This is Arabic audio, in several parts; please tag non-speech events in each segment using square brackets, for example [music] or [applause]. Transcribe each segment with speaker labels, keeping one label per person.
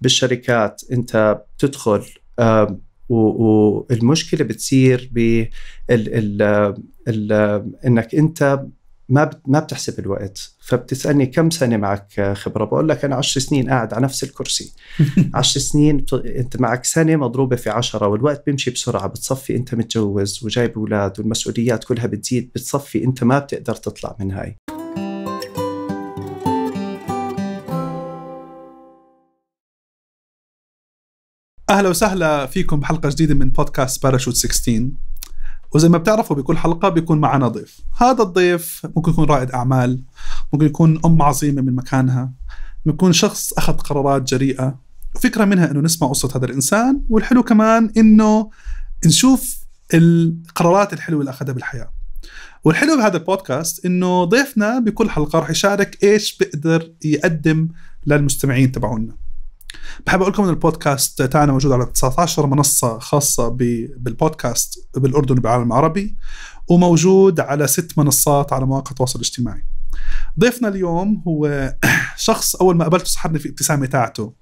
Speaker 1: بالشركات انت بتدخل والمشكله بتصير ب انك انت ما ما بتحسب الوقت فبتسالني كم سنه معك خبره بقول لك انا 10 سنين قاعد على نفس الكرسي 10 [laughs] سنين انت معك سنه مضروبه في 10 والوقت بيمشي بسرعه بتصفي انت متجوز وجايب اولاد والمسؤوليات كلها بتزيد بتصفي انت ما بتقدر تطلع من هاي
Speaker 2: اهلا وسهلا فيكم بحلقه جديده من بودكاست باراشوت 16 وزي ما بتعرفوا بكل حلقه بيكون معنا ضيف هذا الضيف ممكن يكون رائد اعمال ممكن يكون ام عظيمه من مكانها ممكن يكون شخص اخذ قرارات جريئه فكره منها انه نسمع قصه هذا الانسان والحلو كمان انه نشوف القرارات الحلوه اللي اخذها بالحياه والحلو بهذا البودكاست انه ضيفنا بكل حلقه راح يشارك ايش بيقدر يقدم للمستمعين تبعونا بحب اقول لكم ان البودكاست تاعنا موجود على 19 منصه خاصه بالبودكاست بالاردن وبالعالم العربي وموجود على ست منصات على مواقع التواصل الاجتماعي. ضيفنا اليوم هو [clears throat] شخص اول ما قابلته سحبني في الابتسامه تاعته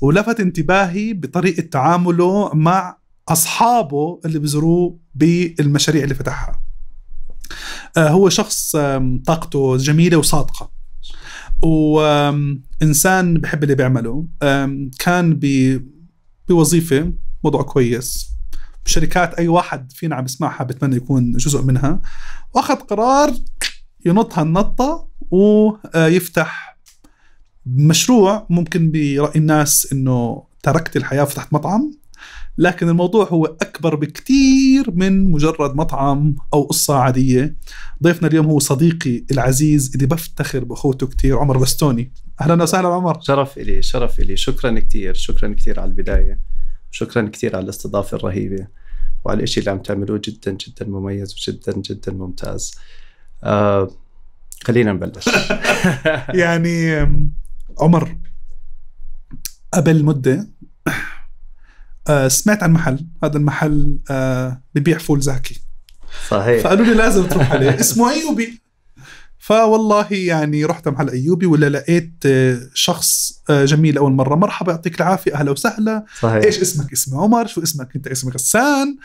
Speaker 2: ولفت انتباهي بطريقه تعامله مع اصحابه اللي بزوروه بالمشاريع اللي فتحها. آه، هو شخص طاقته جميله وصادقه وانسان بحب اللي بيعمله كان بوظيفه وضعه كويس بشركات اي واحد فينا عم يسمعها بتمنى يكون جزء منها واخذ قرار ينط هالنطه ويفتح مشروع ممكن براي الناس انه تركت الحياه فتحت مطعم لكن الموضوع هو أكبر بكثير من مجرد مطعم أو قصة عادية ضيفنا اليوم هو صديقي العزيز اللي بفتخر بأخوته كتير عمر بستوني
Speaker 1: أهلا وسهلا عمر شرف إلي شرف إلي شكرا كتير شكرا كتير على البداية شكرا كتير على الاستضافة الرهيبة وعلى الإشي اللي عم تعملوه جدا جدا مميز وجدا جدا ممتاز آه خلينا نبلش
Speaker 2: [laughs] يعني عمر قبل مدة آه سمعت عن محل هذا المحل آه ببيع فول زاكي صحيح فقالوا لي لازم تروح عليه [laughs] اسمه ايوبي فوالله يعني رحت محل ايوبي ولا لقيت آه، شخص آه، جميل اول مره مرحبا يعطيك العافيه اهلا وسهلا صحيح. ايش اسمك اسمي عمر شو اسمك انت اسمي غسان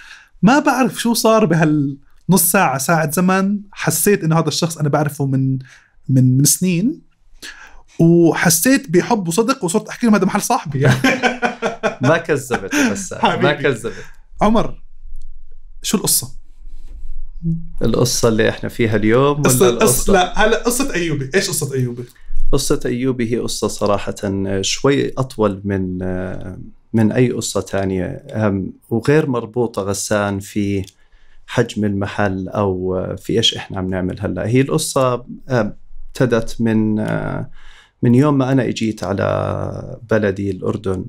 Speaker 2: ما بعرف شو صار بهال نص ساعة ساعة زمن حسيت انه هذا الشخص انا بعرفه من من من سنين وحسيت بحب وصدق وصرت احكي لهم هذا محل صاحبي يعني [laughs] ما كذبت بس ما كذبت عمر شو القصه؟
Speaker 1: القصه اللي احنا فيها اليوم ولا قصة القصه
Speaker 2: لا هلا قصه ايوبي ايش قصه ايوبي
Speaker 1: قصه ايوبي هي قصه صراحه شوي اطول من من اي قصه ثانيه وغير مربوطه غسان في حجم المحل او في ايش احنا عم نعمل هلا هي القصه ابتدت من من يوم ما أنا إجيت على بلدي الأردن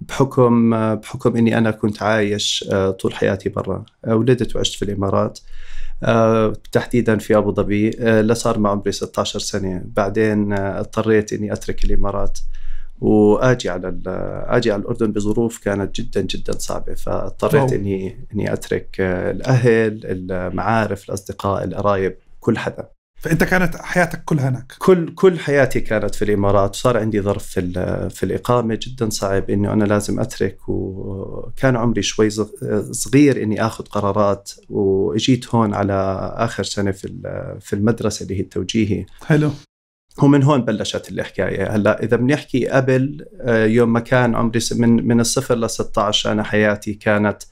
Speaker 1: بحكم بحكم اني انا كنت عايش آه، طول حياتي برا آه، ولدت وعشت في الامارات آه، تحديدا في ابو ظبي لصار ما عمري 16 سنه بعدين اضطريت اني اترك الامارات واجي على اجي على الاردن بظروف كانت جدا جدا صعبه فاضطريت اني اني اترك الاهل المعارف الاصدقاء القرايب كل حدا
Speaker 2: فانت كانت حياتك
Speaker 1: كلها هناك كل كل حياتي كانت في الامارات صار عندي ظرف في في الاقامه جدا صعب انه انا لازم اترك وكان عمري شوي صغير اني اخذ قرارات واجيت هون على اخر سنه في في المدرسه اللي هي التوجيهي حلو ومن هون بلشت الحكايه هلا اذا بنحكي قبل آه، يوم ما كان عمري من من الصفر ل 16 انا حياتي كانت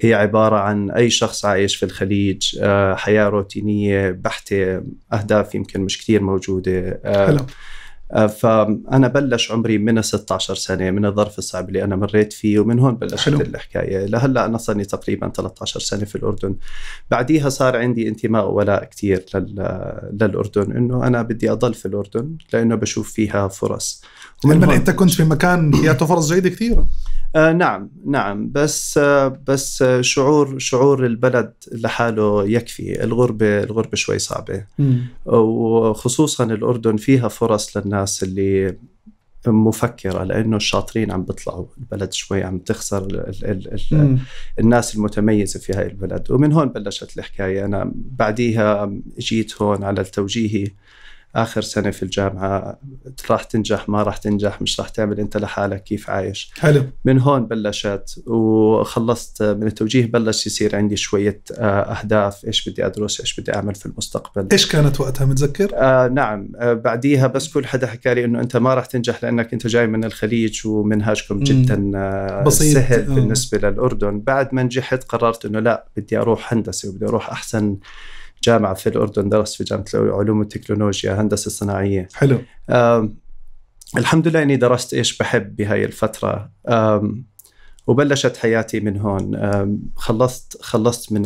Speaker 1: هي عبارة عن أي شخص عايش في الخليج آه، حياة روتينية بحتة أهداف يمكن مش كثير موجودة آه، حلو. آه، فأنا بلش عمري من 16 سنة من الظرف الصعب اللي أنا مريت فيه ومن هون بلشت حلو. الحكاية لهلأ أنا صار لي تقريبا 13 سنة في الأردن بعديها صار عندي انتماء وولاء كثير للأردن إنه أنا بدي أضل في الأردن لأنه بشوف فيها فرص ومن أنت كنت في مكان
Speaker 2: فيها فرص جيدة كثيرة
Speaker 1: آه نعم نعم بس آه بس آه شعور شعور البلد لحاله يكفي الغربة الغربة شوي صعبة وخصوصا الأردن فيها فرص للناس اللي مفكرة لأنه الشاطرين عم بيطلعوا البلد شوي عم تخسر الـ الـ الـ الناس المتميزة في هاي البلد ومن هون بلشت الحكاية أنا بعديها جيت هون على التوجيهي اخر سنه في الجامعه راح تنجح ما راح تنجح مش راح تعمل انت لحالك كيف عايش حلو من هون بلشت وخلصت من التوجيه بلش يصير عندي شويه آه، اهداف ايش بدي ادرس ايش بدي اعمل في المستقبل
Speaker 2: ايش كانت وقتها
Speaker 1: متذكر آه نعم آه بعديها بس كل حدا حكى لي انه انت ما راح تنجح لانك انت جاي من الخليج ومنهاجكم جدا آه، بسيط سهل آه. بالنسبه للاردن بعد ما نجحت قررت انه لا بدي اروح هندسه وبدي اروح احسن جامعه في الاردن درست في جامعه العلوم والتكنولوجيا هندسه صناعيه حلو الحمد لله اني درست ايش بحب بهاي الفتره وبلشت حياتي من هون خلصت خلصت من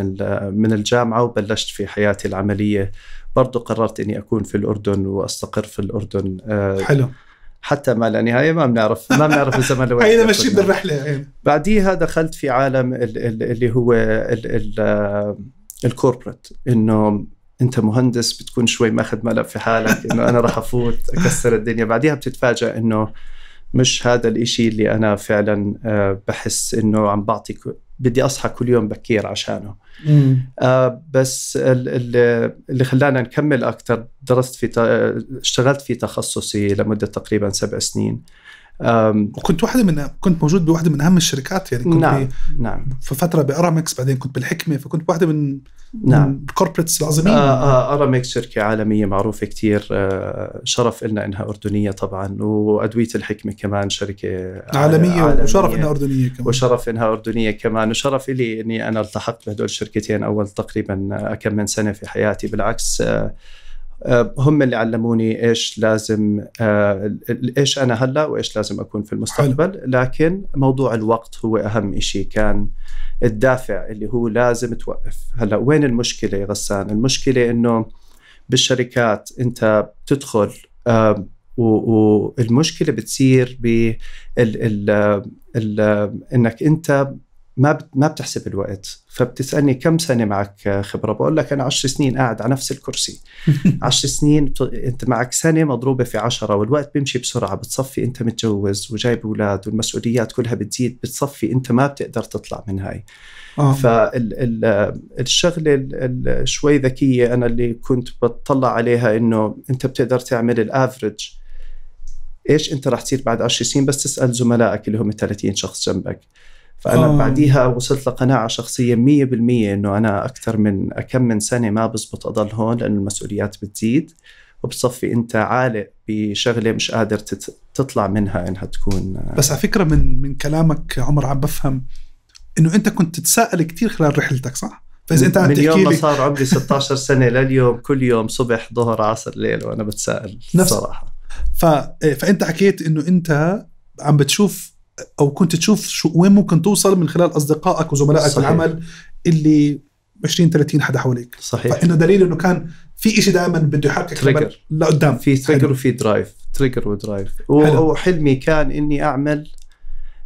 Speaker 1: من الجامعه وبلشت في حياتي العمليه برضو قررت اني اكون في الاردن واستقر في الاردن آه، حلو حتى ما لا نهايه ما بنعرف ما بنعرف الزمن لوين [laughs] هينا مشيت
Speaker 2: بالرحله إيه.
Speaker 1: بعديها دخلت في عالم اللي هو ال ال الكوربريت انه انت مهندس بتكون شوي ماخذ ملف في حالك انه انا راح افوت اكسر الدنيا بعديها بتتفاجئ انه مش هذا الإشي اللي أنا فعلا آه، بحس إنه عم بعطي بدي أصحى كل يوم بكير عشانه آه، بس اللي خلانا نكمل أكثر درست في آه، اشتغلت في تخصصي لمدة تقريبا سبع سنين
Speaker 2: وكنت واحده من كنت موجود بواحده من اهم الشركات يعني كنت نعم نعم في فتره بارامكس بعدين كنت بالحكمه فكنت واحده من نعم الكوربريتس العظيمين آه،
Speaker 1: آه، ارامكس شركه عالميه معروفه كثير آه، شرف لنا انها اردنيه طبعا وادويه الحكمه كمان شركه عالميه, عالمية وشرف انها
Speaker 2: اردنيه كمان وشرف
Speaker 1: انها اردنيه كمان وشرف لي اني انا التحقت بهدول الشركتين اول تقريبا كم من سنه في حياتي بالعكس آه، هم اللي علموني ايش لازم آه، ايش انا هلا وايش لازم اكون في المستقبل لكن موضوع الوقت هو اهم شيء كان الدافع اللي هو لازم توقف هلا وين المشكله يا غسان المشكله انه بالشركات انت بتدخل والمشكله بتصير ب انك انت ما ما بتحسب الوقت فبتسالني كم سنه معك خبره بقول لك انا 10 سنين قاعد على نفس الكرسي 10 [laughs] سنين انت معك سنه مضروبه في 10 والوقت بيمشي بسرعه بتصفي انت متجوز وجايب اولاد والمسؤوليات كلها بتزيد بتصفي انت ما بتقدر تطلع من هاي آه. فالشغله شوي ذكيه انا اللي كنت بتطلع عليها انه انت بتقدر تعمل الافرج ايش انت رح تصير بعد 10 سنين بس تسال زملائك اللي هم 30 شخص جنبك فانا أوه. بعديها وصلت لقناعه شخصيه 100% انه انا اكثر من كم من سنه ما بزبط اضل هون لانه المسؤوليات بتزيد وبصفي انت عالق بشغله مش قادر تطلع منها انها تكون بس على
Speaker 2: فكره من من كلامك عمر عم بفهم انه انت كنت تتساءل كثير خلال رحلتك صح؟ فاذا انت عم تحكي من يوم ما
Speaker 1: صار عمري 16 [laughs] سنه لليوم كل يوم صبح ظهر عصر ليل وانا بتساءل نفس صراحه
Speaker 2: ف... إيه، فانت حكيت انه انت عم بتشوف او كنت تشوف شو وين ممكن توصل من خلال اصدقائك وزملائك صحيح. العمل اللي 20 30 حدا حواليك صحيح فانه دليل انه كان في شيء دائما بده يحركك
Speaker 1: لقدام في تريجر وفي درايف تريجر ودرايف وحلمي كان اني اعمل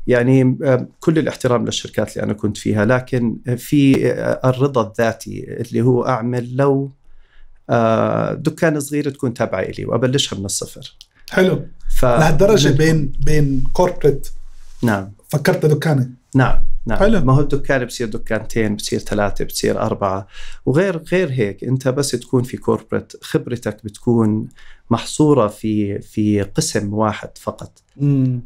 Speaker 1: يعني كل الاحترام للشركات اللي انا كنت فيها لكن في آه، الرضا الذاتي اللي هو اعمل لو آه، دكان صغيره تكون تابعه لي وابلشها من الصفر حلو ف... لهالدرجه بين
Speaker 2: بين كوربريت نعم فكرت دكانه
Speaker 1: نعم نعم حلو. ما هو الدكان بصير دكانتين بصير ثلاثة بصير أربعة وغير غير هيك أنت بس تكون في كوربريت خبرتك بتكون محصورة في في قسم واحد فقط أم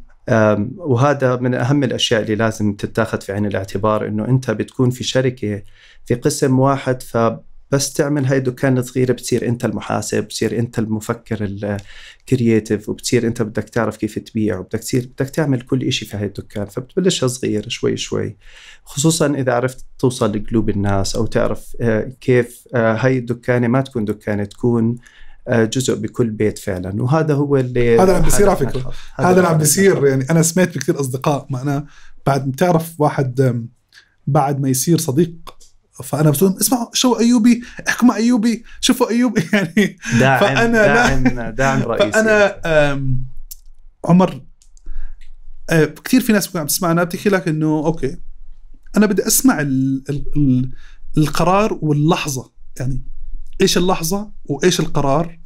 Speaker 1: وهذا من أهم الأشياء اللي لازم تتاخذ في عين الاعتبار أنه أنت بتكون في شركة في قسم واحد ف بس تعمل هاي دكان صغيرة بتصير أنت المحاسب بتصير أنت المفكر الكرييتيف وبتصير أنت بدك تعرف كيف تبيع وبدك تصير بدك تعمل كل إشي في هاي الدكان فبتبلشها صغير شوي شوي خصوصا إذا عرفت توصل لقلوب الناس أو تعرف آه، كيف آه، هاي الدكانة ما تكون دكانة تكون آه، جزء بكل بيت فعلا وهذا هو اللي هذا عم بيصير على فكره
Speaker 2: هذا اللي عم بيصير يعني انا سمعت بكثير اصدقاء ما انا بعد بتعرف واحد بعد ما يصير صديق فانا بسوي اسمعوا شو ايوبي احكوا مع ايوبي شوفوا ايوبي [laughs] يعني داعم فانا داعم لا داعم رئيسي فانا عمر آه، كثير في ناس بتكون عم تسمعنا بتحكي لك انه اوكي انا بدي اسمع القرار واللحظه يعني ايش اللحظه وايش القرار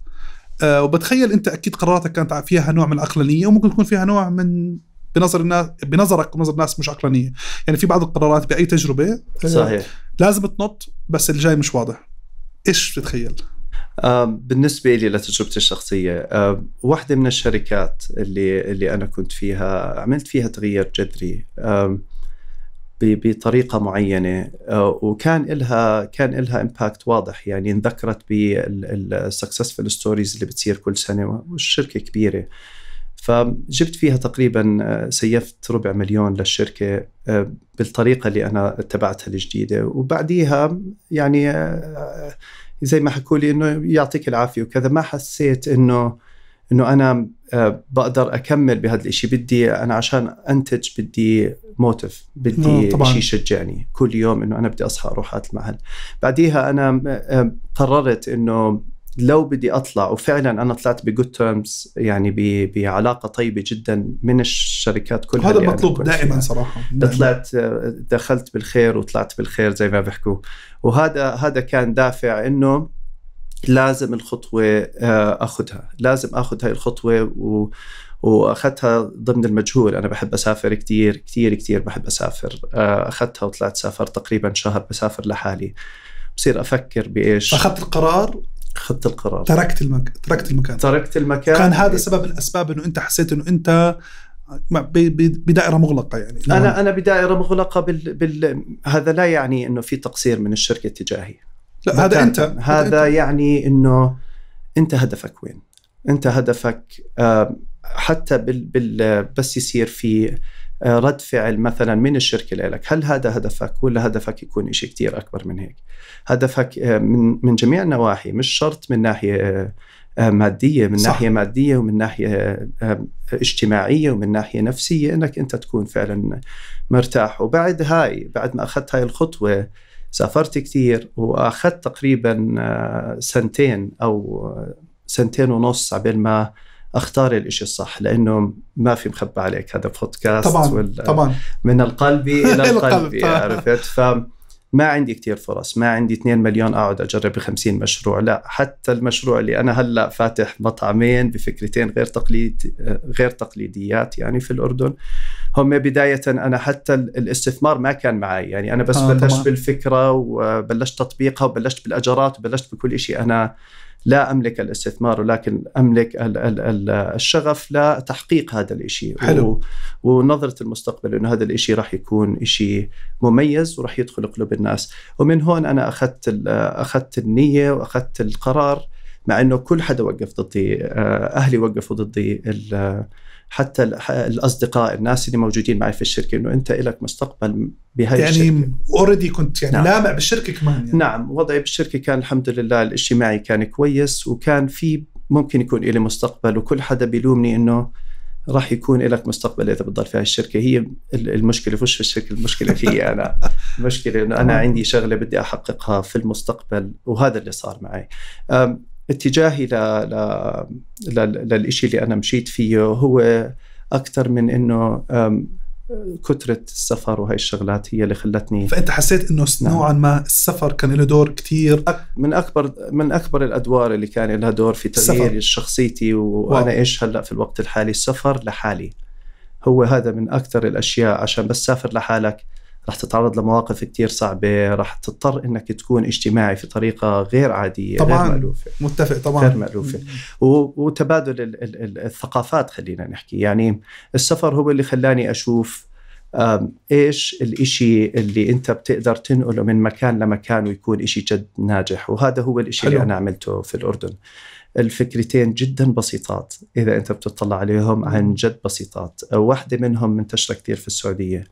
Speaker 2: أه وبتخيل انت اكيد قراراتك كانت فيها نوع من العقلانيه وممكن تكون فيها نوع من بنظر الناس بنظرك ونظر الناس مش عقلانيه يعني في بعض القرارات باي تجربه صحيح لازم تنط بس اللي جاي مش واضح ايش بتتخيل آه بالنسبة
Speaker 1: لي لتجربتي الشخصية آه واحدة من الشركات اللي اللي أنا كنت فيها عملت فيها تغيير جذري آه بطريقه معينه آه، وكان لها كان لها امباكت واضح يعني انذكرت بالسكسسفل ستوريز اللي بتصير كل سنه والشركه كبيره فجبت فيها تقريبا آه، سيفت ربع مليون للشركة آه، بالطريقة اللي أنا اتبعتها الجديدة وبعديها يعني آه، زي ما حكوا لي إنه يعطيك العافية وكذا ما حسيت إنه إنه أنا بقدر أكمل بهذا الإشي بدي أنا عشان أنتج بدي موتف بدي نعم، شيء يشجعني كل يوم إنه أنا بدي أصحى أروح على المحل بعديها أنا قررت إنه لو بدي اطلع وفعلا انا طلعت بجود تيرمز يعني بعلاقه طيبه جدا من الشركات كلها هذا المطلوب دائما
Speaker 2: صراحه دائماً.
Speaker 1: طلعت دخلت بالخير وطلعت بالخير زي ما بيحكوا وهذا هذا كان دافع انه لازم الخطوه آه، اخذها لازم اخذ هاي الخطوه و واخذتها ضمن المجهول انا بحب اسافر كثير كثير كثير بحب اسافر آه، اخذتها وطلعت سافرت تقريبا شهر بسافر لحالي بصير افكر بايش اخذت القرار اخذت القرار تركت
Speaker 2: المك... تركت المكان تركت المكان كان هذا سبب من الاسباب انه انت حسيت انه انت بدائره مغلقه يعني انا نعم.
Speaker 1: انا بدائره مغلقه بال... بال... هذا لا يعني انه في تقصير من الشركه تجاهي لا هذا انت هذا انت. يعني انه انت هدفك وين انت هدفك آه، حتى بال... بال... بس يصير في آه، رد فعل مثلا من الشركه لك هل هذا هدفك ولا هدفك يكون شيء كثير اكبر من هيك هدفك آه، من من جميع النواحي مش شرط من ناحيه آه، ماديه من صح. ناحيه ماديه ومن ناحيه اجتماعيه ومن ناحيه نفسيه انك انت تكون فعلا مرتاح وبعد هاي بعد ما اخذت هاي الخطوه سافرت كثير واخذت تقريبا سنتين او سنتين ونص قبل ما اختار الإشي الصح لانه ما في مخبى عليك هذا بودكاست طبعا ولا طبعا من القلب الى [laughs] القلب عرفت ف ما عندي كتير فرص ما عندي 2 مليون أقعد أجرب 50 مشروع لا حتى المشروع اللي أنا هلأ فاتح مطعمين بفكرتين غير تقليد غير تقليديات يعني في الأردن هم بداية أنا حتى الاستثمار ما كان معي يعني أنا بس آه بلشت بالفكرة وبلشت تطبيقها وبلشت بالأجارات وبلشت بكل شيء أنا لا املك الاستثمار ولكن املك الشغف لتحقيق هذا الشيء حلو ونظره المستقبل انه هذا الشيء راح يكون شيء مميز وراح يدخل قلوب الناس ومن هون انا اخذت اخذت النيه واخذت القرار مع انه كل حدا وقف ضدي آه، اهلي وقفوا ضدي حتى الاصدقاء الناس اللي موجودين معي في الشركه انه انت لك مستقبل بهاي يعني الشركه يعني
Speaker 2: اوريدي كنت يعني نعم. لامع بالشركه كمان
Speaker 1: يعني. نعم وضعي بالشركه كان الحمد لله الاجتماعي معي كان كويس وكان في ممكن يكون لي مستقبل وكل حدا بيلومني انه راح يكون لك مستقبل اذا بتضل في هالشركه هي المشكله مش في الشركه المشكله في انا المشكله انه انا عندي شغله بدي احققها في المستقبل وهذا اللي صار معي اتجاهي ل... ل... لل... للإشي اللي أنا مشيت فيه هو أكثر من إنه كثرة السفر وهي الشغلات هي اللي خلتني فأنت
Speaker 2: حسيت إنه نعم. نوعا ما السفر كان له دور كثير أك... من أكبر من أكبر الأدوار اللي كان لها دور
Speaker 1: في تغيير شخصيتي وأنا إيش هلأ في الوقت الحالي السفر لحالي هو هذا من أكثر الأشياء عشان بس سافر لحالك رح تتعرض لمواقف كتير صعبة رح تضطر انك تكون اجتماعي في طريقة غير عادية طبعا غير مألوفة
Speaker 2: متفق طبعا غير مألوفة
Speaker 1: وتبادل الثقافات خلينا نحكي يعني السفر هو اللي خلاني اشوف ايش الاشي اللي انت بتقدر تنقله من مكان لمكان ويكون اشي جد ناجح وهذا هو الاشي حلو. اللي انا عملته في الاردن الفكرتين جدا بسيطات اذا انت بتطلع عليهم عن جد بسيطات واحدة منهم منتشرة كثير في السعودية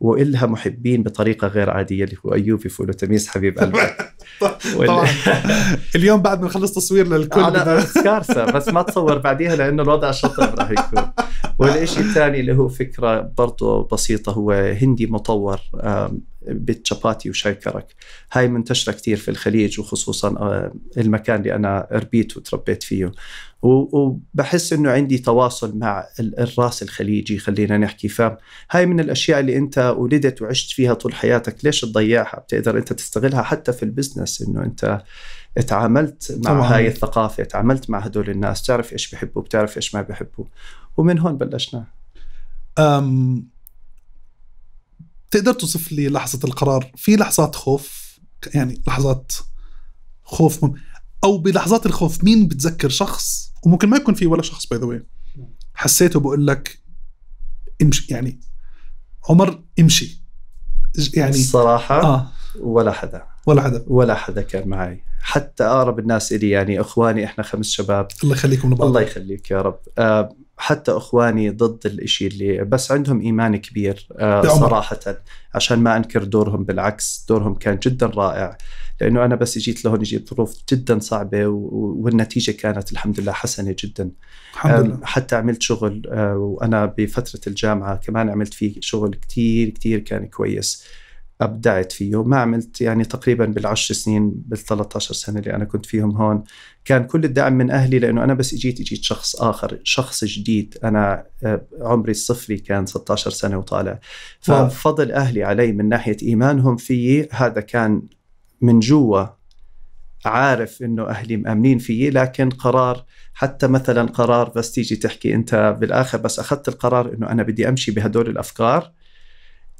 Speaker 1: وإلها محبين بطريقة غير عادية اللي هو أيوبي فولو تميس حبيب قلبك [laughs] طبعا [laughs] اليوم بعد ما نخلص تصوير للكل على [laughs] كارثة بس ما تصور بعديها لأنه الوضع شطر راح يكون والشيء الثاني اللي هو فكرة برضه بسيطة هو هندي مطور بيت وشايكرك وشاي كرك هاي منتشرة كثير في الخليج وخصوصا آه، المكان اللي أنا ربيت وتربيت فيه وبحس أنه عندي تواصل مع الراس الخليجي خلينا نحكي فهاي من الأشياء اللي أنت ولدت وعشت فيها طول حياتك ليش تضيعها بتقدر أنت تستغلها حتى في البزنس أنه أنت تعاملت مع طبعا. هاي الثقافة تعاملت مع هدول الناس تعرف إيش بحبوا بتعرف إيش ما بحبوا ومن هون بلشنا
Speaker 2: أم تقدر توصف لي لحظه القرار في لحظات خوف يعني لحظات خوف مم. او بلحظات الخوف مين بتذكر شخص وممكن ما يكون في ولا شخص باي ذا حسيته بقول لك امشي يعني عمر امشي يعني
Speaker 1: الصراحه آه. ولا حدا ولا حدا ولا حدا كان معي حتى اقرب الناس الي يعني اخواني احنا خمس شباب
Speaker 2: الله يخليكم الله
Speaker 1: يخليك يا رب آه حتى اخواني ضد الإشي اللي بس عندهم ايمان كبير آه، صراحه عشان ما انكر دورهم بالعكس دورهم كان جدا رائع لانه انا بس اجيت لهون اجيت ظروف جدا صعبه والنتيجه كانت الحمد لله حسنه جدا الحمد لله. حتى عملت شغل آه، وانا بفتره الجامعه كمان عملت فيه شغل كتير كتير كان كويس ابدعت فيه ما عملت يعني تقريبا بالعشر سنين بال13 سنه اللي انا كنت فيهم هون كان كل الدعم من اهلي لانه انا بس اجيت اجيت شخص اخر شخص جديد انا آه، عمري الصفري كان 16 سنه وطالع ففضل اهلي علي من ناحيه ايمانهم فيي هذا كان من جوا عارف انه اهلي مامنين فيي لكن قرار حتى مثلا قرار بس تيجي تحكي انت بالاخر بس اخذت القرار انه انا بدي امشي بهدول الافكار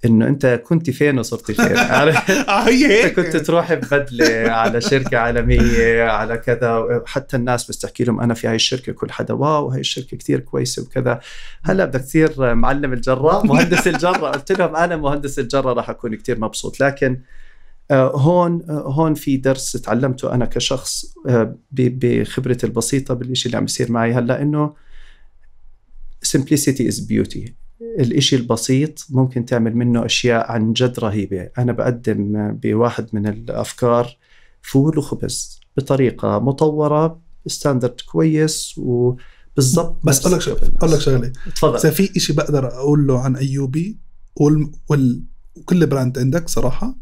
Speaker 1: انه انت كنت فين وصرت فين [laughs] آه، هي هيك كنت تروح ببدله على شركه عالميه على كذا حتى الناس بس تحكي لهم انا في هاي الشركه كل حدا واو هاي الشركه كثير كويسه وكذا هلا بدك تصير معلم الجراء مهندس الجره قلت لهم انا مهندس الجره راح اكون كثير مبسوط لكن آه، هون آه، هون في درس تعلمته انا كشخص بخبرتي البسيطه بالشيء اللي عم يصير معي هلا انه simplicity is beauty الإشي البسيط ممكن تعمل منه أشياء عن جد رهيبة أنا بقدم بواحد من الأفكار فول وخبز بطريقة مطورة ستاندرد كويس وبالضبط بس أقول لك شغلة
Speaker 2: أقول لك شغلة تفضل إذا في إشي بقدر أقول له عن أيوبي وال... وال... وكل براند عندك صراحة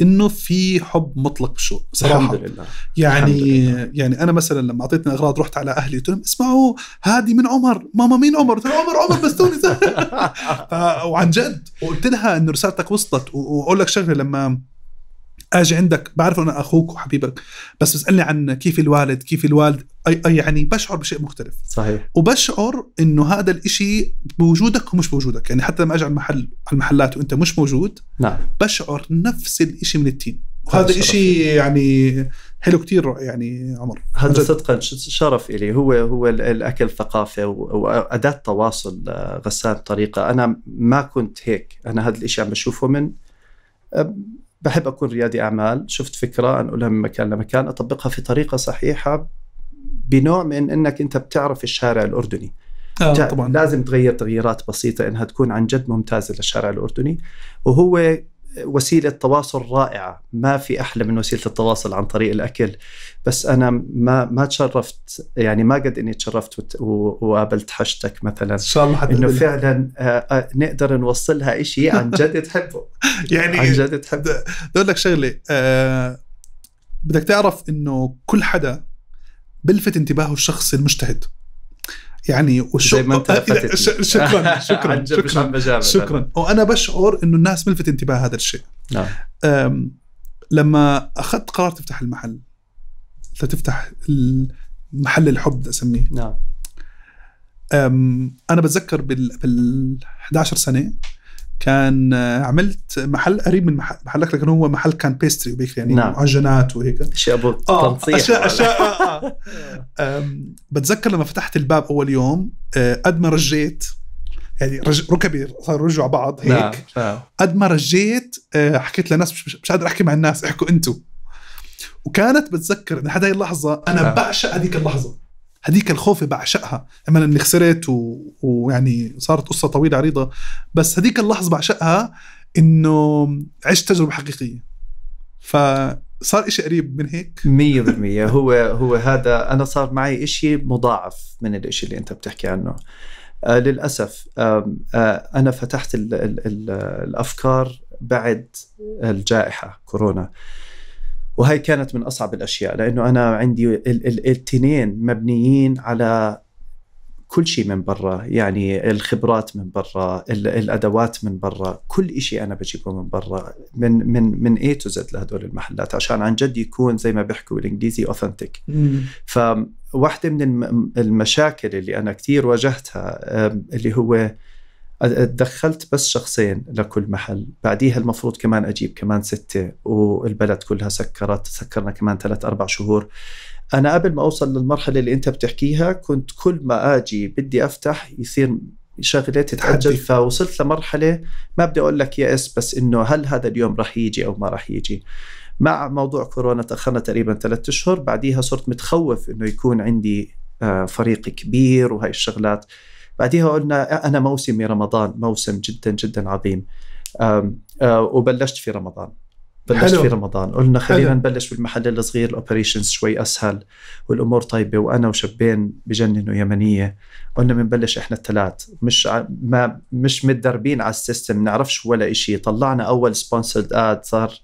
Speaker 2: انه في حب مطلق بالشغل صراحه الحمد لله يعني الحمد لله. يعني انا مثلا لما اعطيتني اغراض رحت على اهلي قلت لهم اسمعوا هذه من عمر ماما مين عمر قلت عمر عمر بس توني [laughs] وعن جد وقلت لها انه رسالتك وصلت واقول لك شغله لما اجي عندك بعرف انا اخوك وحبيبك بس بتسالني عن كيف الوالد كيف الوالد أي أي يعني بشعر بشيء مختلف صحيح وبشعر انه هذا الإشي بوجودك ومش بوجودك يعني حتى لما اجي على المحل على المحلات وانت مش موجود نعم بشعر نفس الإشي من التين وهذا إشي يعني حلو كتير يعني عمر هذا
Speaker 1: صدقا شرف إلي هو هو الأكل ثقافة وأداة تواصل آه، غسان طريقة أنا ما كنت هيك أنا هذا الإشي عم بشوفه من آه، بحب اكون ريادي اعمال شفت فكره انقلها من مكان لمكان اطبقها في طريقه صحيحه بنوع من انك انت بتعرف الشارع الاردني آه طبعا لازم تغير تغييرات بسيطه انها تكون عن جد ممتازه للشارع الاردني وهو وسيله تواصل رائعه ما في احلى من وسيله التواصل عن طريق الاكل بس انا ما ما تشرفت يعني ما قد اني تشرفت وقابلت حشتك مثلا ان شاء الله انه فعلا آه، آه،
Speaker 2: نقدر نوصلها شيء عن جد
Speaker 1: تحبه [laughs]
Speaker 2: يعني عن جد تحبه بقول لك شغله آه بدك تعرف انه كل حدا بلفت انتباهه الشخص المجتهد يعني وشو زي ما انت آه، لفتت شكرا [laughs] شكرا شكرا شكرا وانا بشعر انه الناس ملفت انتباه هذا الشيء نعم لما اخذت قرار تفتح المحل لتفتح محل الحب اسميه نعم انا بتذكر بال 11 سنه كان آه، عملت محل قريب من محل محلك لكن هو محل كان بيستري وبيك يعني نعم. معجنات وهيك اشياء آه، تنصيح آه اشياء اشياء آه آه. بتذكر لما فتحت الباب اول يوم آه، قد ما رجيت يعني رج... ركبي صاروا يرجعوا بعض هيك نعم. نعم. قد ما رجيت حكيت لناس مش, مش, مش قادر احكي مع الناس احكوا انتم وكانت بتذكر لحد هاي اللحظه انا نعم. بعشق هذيك اللحظه هذيك الخوفة بعشقها اما اني خسرت و... ويعني صارت قصة طويلة عريضة بس هذيك اللحظة بعشقها انه عشت تجربة حقيقية ف صار إشي قريب من هيك 100% [laughs] هو هو هذا انا صار معي
Speaker 1: إشي مضاعف من الإشي اللي انت بتحكي عنه آه للاسف آه آه انا فتحت الـ الـ الـ الافكار بعد الجائحه كورونا آه وهي كانت من اصعب الاشياء لانه انا عندي الاثنين مبنيين على كل شيء من برا يعني الخبرات من برا الادوات من برا كل شيء انا بجيبه من برا من من من اي تو زد لهدول المحلات عشان عن جد يكون زي ما بيحكوا بالانجليزي اوثنتيك فواحده من المشاكل اللي انا كثير واجهتها اللي هو دخلت بس شخصين لكل محل بعديها المفروض كمان أجيب كمان ستة والبلد كلها سكرت سكرنا كمان ثلاث أربع شهور أنا قبل ما أوصل للمرحلة اللي أنت بتحكيها كنت كل ما أجي بدي أفتح يصير شغلة تتعجل فوصلت لمرحلة ما بدي أقول لك يأس بس إنه هل هذا اليوم رح يجي أو ما رح يجي مع موضوع كورونا تأخرنا تقريبا ثلاثة أشهر بعديها صرت متخوف إنه يكون عندي آه، فريق كبير وهي الشغلات بعديها قلنا انا موسمي رمضان موسم جدا جدا عظيم آه، وبلشت في رمضان بلشت حلو. في رمضان قلنا خلينا حلو. نبلش بالمحل الصغير الاوبريشنز شوي اسهل والامور طيبه وانا وشابين بجننوا يمنيه قلنا بنبلش احنا الثلاث مش ع... ما مش متدربين على السيستم نعرفش ولا شيء طلعنا اول سبونسرد اد صار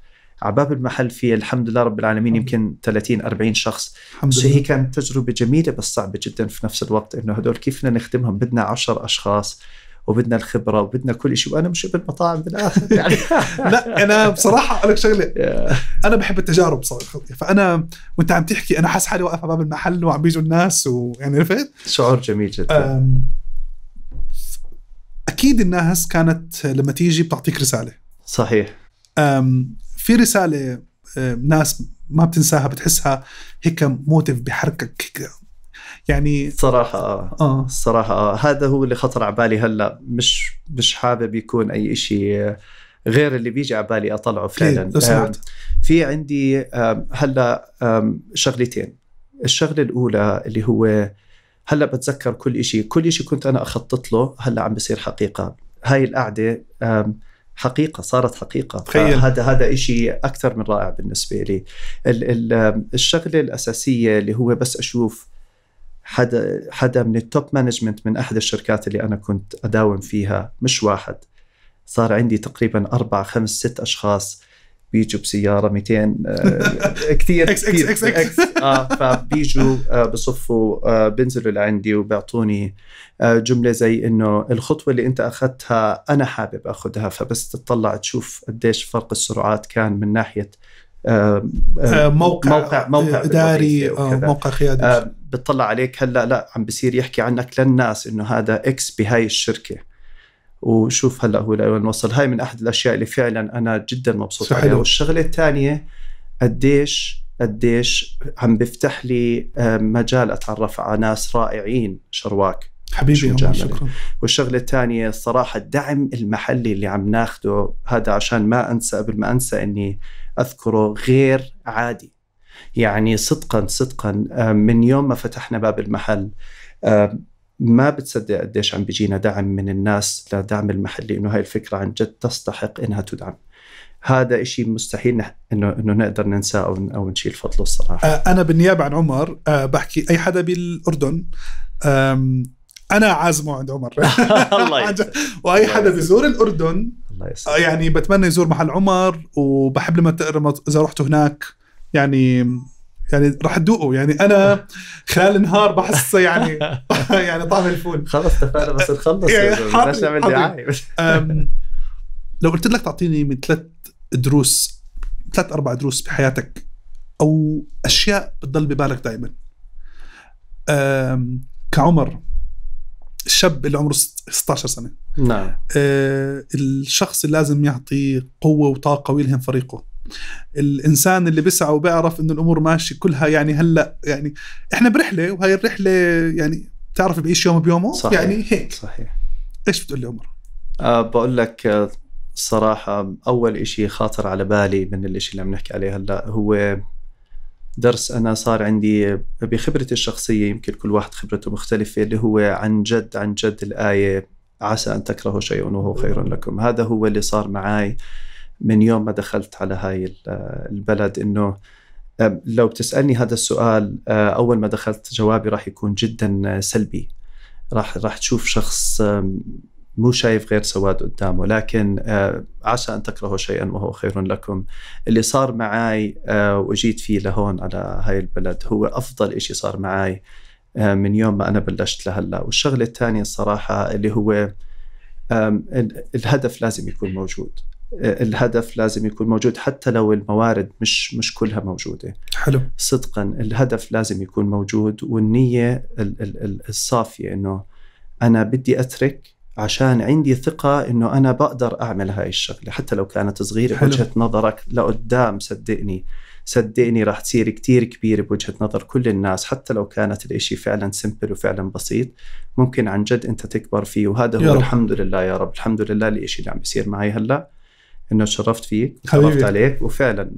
Speaker 1: على باب المحل في الحمد لله رب العالمين يمكن 30 40 شخص الحمد لله. هي كانت تجربه جميله بس صعبه جدا في نفس الوقت انه هدول كيف بدنا نخدمهم بدنا 10 اشخاص وبدنا الخبره
Speaker 2: وبدنا كل شيء وانا مش ابن مطاعم
Speaker 1: بالاخر يعني
Speaker 2: لا انا بصراحه اقول لك شغله [laughs] انا بحب التجارب صراحه فانا وانت عم تحكي انا حاسس حالي واقف على باب المحل وعم بيجوا الناس ويعني عرفت
Speaker 1: شعور جميل جدا
Speaker 2: اكيد الناس كانت لما تيجي بتعطيك رساله صحيح في رساله آه، ناس ما بتنساها بتحسها هيك موتيف بحركك هيك
Speaker 1: يعني صراحة اه الصراحة آه. آه. هذا هو اللي خطر على بالي هلا مش مش حابب يكون اي شيء غير اللي بيجي على بالي اطلعه فعلا آه في عندي آه هلا آه شغلتين الشغلة الأولى اللي هو هلا بتذكر كل شيء كل شيء كنت أنا أخطط له هلا عم بصير حقيقة هاي القعدة آه حقيقة صارت حقيقة تخيل. هذا هذا شيء أكثر من رائع بالنسبة لي ال ال الشغلة الأساسية اللي هو بس أشوف حدا حدا من التوب مانجمنت من أحد الشركات اللي أنا كنت أداوم فيها مش واحد صار عندي تقريبا أربع خمس ست أشخاص بيجوا بسياره 200 آه، كثير اكس اكس اكس اكس اه فبيجوا آه، بصفوا آه، بينزلوا لعندي وبيعطوني جمله زي انه الخطوه اللي انت اخذتها انا حابب اخذها فبس تطلع تشوف قديش فرق السرعات كان من ناحيه موقع موقع موقع اداري موقع
Speaker 2: قيادي
Speaker 1: بتطلع عليك هلا لا عم بصير يحكي عنك للناس انه هذا اكس بهاي الشركه وشوف هلا هو لوين وصل هاي من احد الاشياء اللي فعلا انا جدا مبسوط صحيح. عليها والشغله الثانيه قديش قديش عم بيفتح لي آه، مجال اتعرف على ناس رائعين شرواك حبيبي شكرا والشغله الثانيه الصراحه الدعم المحلي اللي عم ناخده هذا عشان ما انسى قبل ما انسى اني اذكره غير عادي يعني صدقا صدقا آه، من يوم ما فتحنا باب المحل آه، ما بتصدق قديش عم بيجينا دعم من الناس لدعم المحلي انه هاي الفكره عن جد تستحق انها تدعم هذا إشي مستحيل انه انه نقدر ننساه او او نشيل فضله الصراحه
Speaker 2: آه، انا بالنيابه عن عمر آه، بحكي اي حدا بالاردن انا عازمه عند عمر [laughs] الله [laughs] واي حدا بيزور الاردن الله آه، يعني بتمنى يزور محل عمر وبحب لما اذا رحت هناك يعني يعني راح تذوقه يعني انا خلال النهار بحس يعني [laughs] يعني طعم الفول خلص اتفقنا بس نخلص يعني بلاش نعمل دعايه لو قلت لك تعطيني من ثلاث دروس ثلاث اربع دروس بحياتك او اشياء بتضل ببالك دائما كعمر الشاب اللي عمره 16 سنه نعم أه، الشخص اللي لازم يعطي قوه وطاقه ويلهم فريقه الانسان اللي بيسعى وبيعرف انه الامور ماشيه كلها يعني هلا يعني احنا برحله وهي الرحله يعني بتعرف بعيش يوم بيومه صحيح يعني هيك صحيح ايش بتقول لي عمر؟
Speaker 1: أه بقول لك الصراحة آه، أول إشي خاطر على بالي من الإشي اللي عم نحكي عليه هلا هو درس أنا صار عندي بخبرتي الشخصية يمكن كل واحد خبرته مختلفة اللي هو عن جد عن جد الآية عسى أن تكرهوا شيئا وهو خير لكم هذا هو اللي صار معي من يوم ما دخلت على هاي البلد انه لو بتسالني هذا السؤال أه، اول ما دخلت جوابي راح يكون جدا أه، سلبي راح راح تشوف شخص مو شايف غير سواد قدامه لكن أه، عسى أن تكرهوا شيئا وهو خير لكم اللي صار معي وجيت فيه لهون على هاي البلد هو أفضل إشي صار معي من يوم ما أنا بلشت لهلا والشغلة الثانية الصراحة اللي هو الهدف لازم يكون موجود الهدف لازم يكون موجود حتى لو الموارد مش مش كلها موجوده حلو صدقا الهدف لازم يكون موجود والنيه الصافيه انه انا بدي اترك عشان عندي ثقة انه انا بقدر اعمل هاي الشغلة حتى لو كانت صغيرة حلو. بوجهة نظرك لقدام صدقني صدقني راح تصير كتير كبيرة بوجهة نظر كل الناس حتى لو كانت الاشي فعلا سمبل وفعلا بسيط ممكن عن جد انت تكبر فيه وهذا هو الحمد لله يا رب الحمد لله الاشي اللي عم بيصير معي هلا انه تشرفت فيك تشرفت عليك وفعلا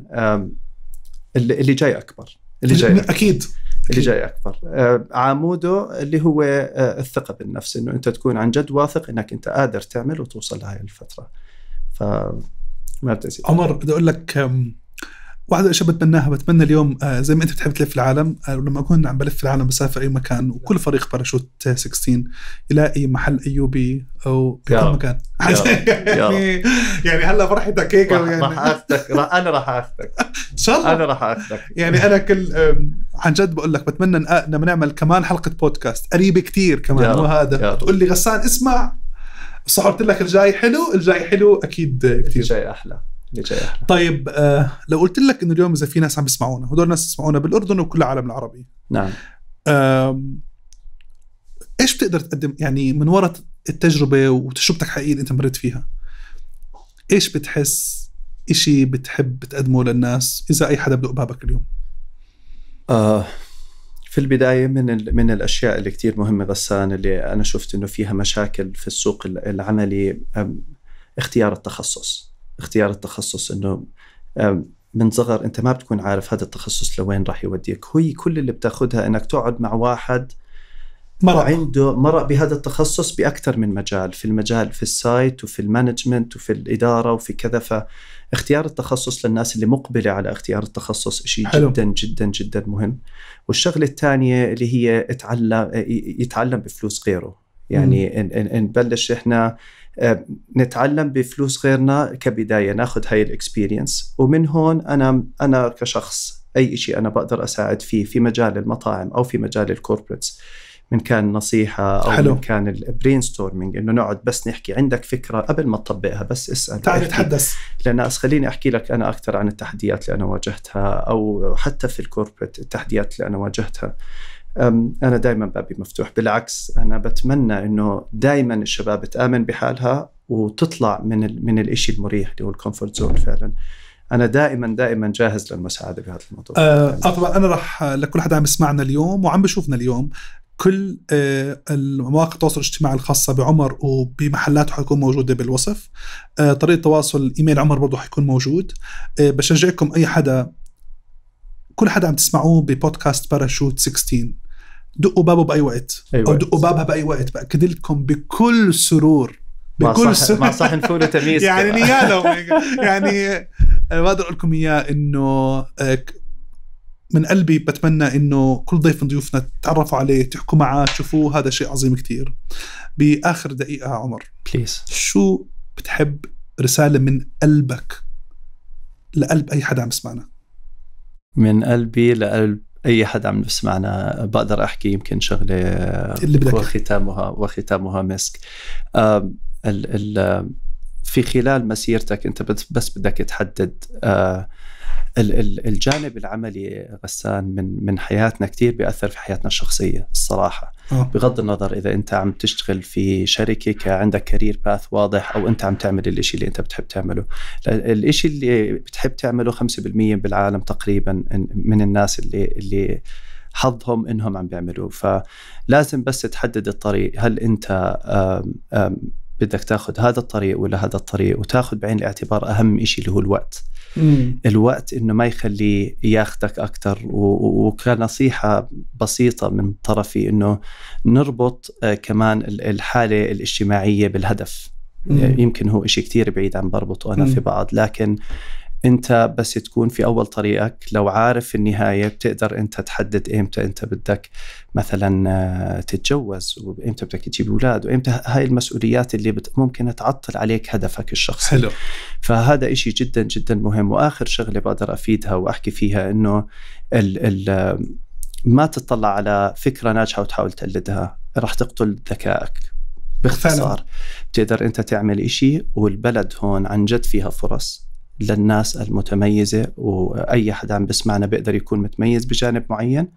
Speaker 1: اللي جاي اكبر اللي جاي أكبر. اكيد اللي جاي اكبر عموده اللي هو آه، الثقه بالنفس انه انت تكون عن جد واثق انك انت قادر تعمل وتوصل لهي الفتره
Speaker 2: ف ما عمر بدي اقول لك واحد الاشياء بتمناها بتمنى اليوم آه، زي ما انت بتحب تلف العالم آه، لما اكون عم بلف العالم بسافر اي مكان وكل فريق باراشوت 16 يلاقي محل ايوبي او بكل مكان [laughs] يعني يعني هلا فرحتك هيك يعني راح اخذك انا راح اخذك [laughs] ان شاء الله انا راح اخذك يعني انا كل عن جد بقول لك بتمنى لما نعمل كمان حلقه بودكاست قريبه كثير كمان وهذا تقول لي غسان اسمع صح قلت لك الجاي حلو الجاي حلو اكيد كثير الجاي احلى طيب آه لو قلت لك انه اليوم اذا في ناس عم يسمعونا هدول ناس يسمعونا بالاردن وكل العالم العربي نعم آه ايش بتقدر تقدم يعني من وراء التجربه وتجربتك حقيقيه انت مريت فيها ايش بتحس إشي بتحب تقدمه للناس اذا اي حدا بدق بابك اليوم
Speaker 1: آه في البداية من من الأشياء اللي كتير مهمة غسان اللي أنا شفت إنه فيها مشاكل في السوق العملي اختيار التخصص اختيار التخصص انه من صغر انت ما بتكون عارف هذا التخصص لوين راح يوديك هي كل اللي بتاخذها انك تقعد مع واحد مرق عنده مرق بهذا التخصص باكثر من مجال في المجال في السايت وفي المانجمنت وفي الاداره وفي كذا فاختيار التخصص للناس اللي مقبله على اختيار التخصص شيء جدا جدا جدا مهم والشغله الثانيه اللي هي اتعلم يتعلم بفلوس غيره يعني نبلش احنا آه، نتعلم بفلوس غيرنا كبدايه ناخذ هاي الاكسبيرينس ومن هون انا انا كشخص اي شيء انا بقدر اساعد فيه في مجال المطاعم او في مجال الكوربريتس من كان نصيحة أو حلو. من كان البرين ستورمينج إنه نقعد بس نحكي عندك فكرة قبل ما تطبقها بس اسأل تعال نتحدث لان خليني أحكي لك أنا أكثر عن التحديات اللي أنا واجهتها أو حتى في الكوربريت التحديات اللي أنا واجهتها انا دائما بابي مفتوح بالعكس انا بتمنى انه دائما الشباب تامن بحالها وتطلع من من الشيء المريح اللي هو الكومفورت زون فعلا انا دائما دائما جاهز للمساعده بهذا الموضوع آه
Speaker 2: طبعا انا راح لكل حدا عم يسمعنا اليوم وعم بشوفنا اليوم كل أه، المواقع التواصل الاجتماعي الخاصة بعمر وبمحلات حيكون موجودة بالوصف أه، طريقة تواصل إيميل عمر برضه حيكون موجود أه، بشجعكم أي حدا كل حدا عم تسمعوه ببودكاست باراشوت 16 دقوا بابه باي وقت أي او دقوا بابها باي وقت باكد لكم بكل سرور بكل سرور مع صحن فول وتميس يعني نياله [laughs] يعني بقدر آه، اقول لكم اياه انه آه، من قلبي بتمنى انه كل ضيف من ضيوفنا تتعرفوا عليه تحكوا معاه تشوفوه هذا شيء عظيم كتير باخر دقيقه عمر بليز شو بتحب رساله من قلبك لقلب اي حدا عم يسمعنا
Speaker 1: من قلبي لقلب اي حد عم يسمعنا بقدر احكي يمكن شغله اللي بدك وختامها وختامها مسك ال ال في خلال مسيرتك انت بس بدك تحدد آه، الجانب العملي غسان من من حياتنا كثير بياثر في حياتنا الشخصيه الصراحه أوه. بغض النظر اذا انت عم تشتغل في شركه كعندك كارير باث واضح او انت عم تعمل الإشي اللي انت بتحب تعمله الإشي اللي بتحب تعمله 5% بالعالم تقريبا من الناس اللي اللي حظهم انهم عم بيعملوه فلازم بس تحدد الطريق هل انت آم آم بدك تاخذ هذا الطريق ولا هذا الطريق وتاخذ بعين الاعتبار اهم شيء اللي هو الوقت مم. الوقت انه ما يخليه ياخذك اكثر وكنصيحه بسيطه من طرفي انه نربط آه، كمان الحاله الاجتماعيه بالهدف مم. يمكن هو شيء كثير بعيد عن بربطه انا مم. في بعض لكن انت بس تكون في اول طريقك لو عارف النهايه بتقدر انت تحدد امتى انت بدك مثلا آه، تتجوز وامتى بدك تجيب اولاد وامتى هاي المسؤوليات اللي بت ممكن تعطل عليك هدفك الشخصي حلو فهذا إشي جدا جدا مهم واخر شغله بقدر افيدها واحكي فيها انه ال ال آه، ما تطلع على فكره ناجحه وتحاول تقلدها راح تقتل ذكائك باختصار فعلا. بتقدر انت تعمل إشي والبلد هون عن جد فيها فرص للناس المتميزة وأي حدا عم بسمعنا بيقدر يكون متميز بجانب معين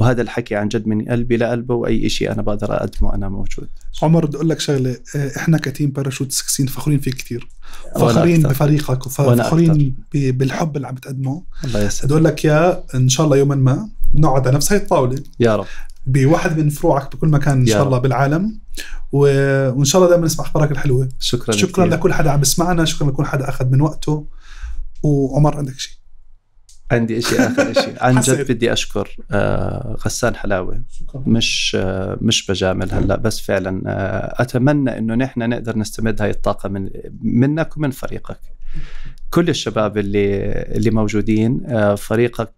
Speaker 1: وهذا الحكي عن جد من قلبي لقلبه وأي شيء أنا بقدر أقدمه أنا موجود
Speaker 2: عمر بدي أقول لك شغلة إيه، إحنا كتيم باراشوت 60 فخورين فيك كثير فخورين بفريقك وفخورين بالحب اللي عم تقدمه الله يسعدك بدي أقول لك يا إن شاء الله يوما ما نقعد على نفس هاي الطاولة يا رب بواحد من فروعك بكل مكان إن شاء الله بالعالم وان شاء الله دائما نسمع اخبارك الحلوه
Speaker 1: شكرا شكرا كتير. لكل
Speaker 2: حدا عم يسمعنا شكرا لكل حدا اخذ من وقته وعمر عندك شيء عندي شيء آخر شيء [laughs] عن جد
Speaker 1: بدي أشكر آه، غسان حلاوة مش آه، مش بجامل هلا بس فعلا آه، أتمنى إنه نحن نقدر نستمد هاي الطاقة من منك ومن فريقك كل الشباب اللي اللي موجودين فريقك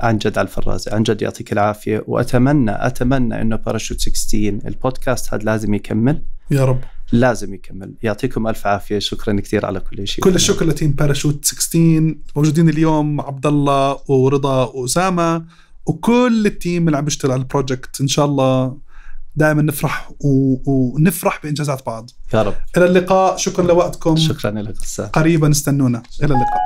Speaker 1: عن جد على الفرازة عن جد يعطيك العافية وأتمنى أتمنى أنه باراشوت 16 البودكاست هذا لازم يكمل يا رب لازم يكمل يعطيكم ألف عافية شكرا كثير على كل شيء كل الشكر
Speaker 2: لتيم باراشوت 16 موجودين اليوم عبد الله ورضا وأسامة وكل التيم اللي عم بيشتغل على البروجكت إن شاء الله دائما نفرح و... ونفرح بإنجازات بعض يا رب إلى اللقاء شكرا لوقتكم شكرا لك قريبا استنونا إلى اللقاء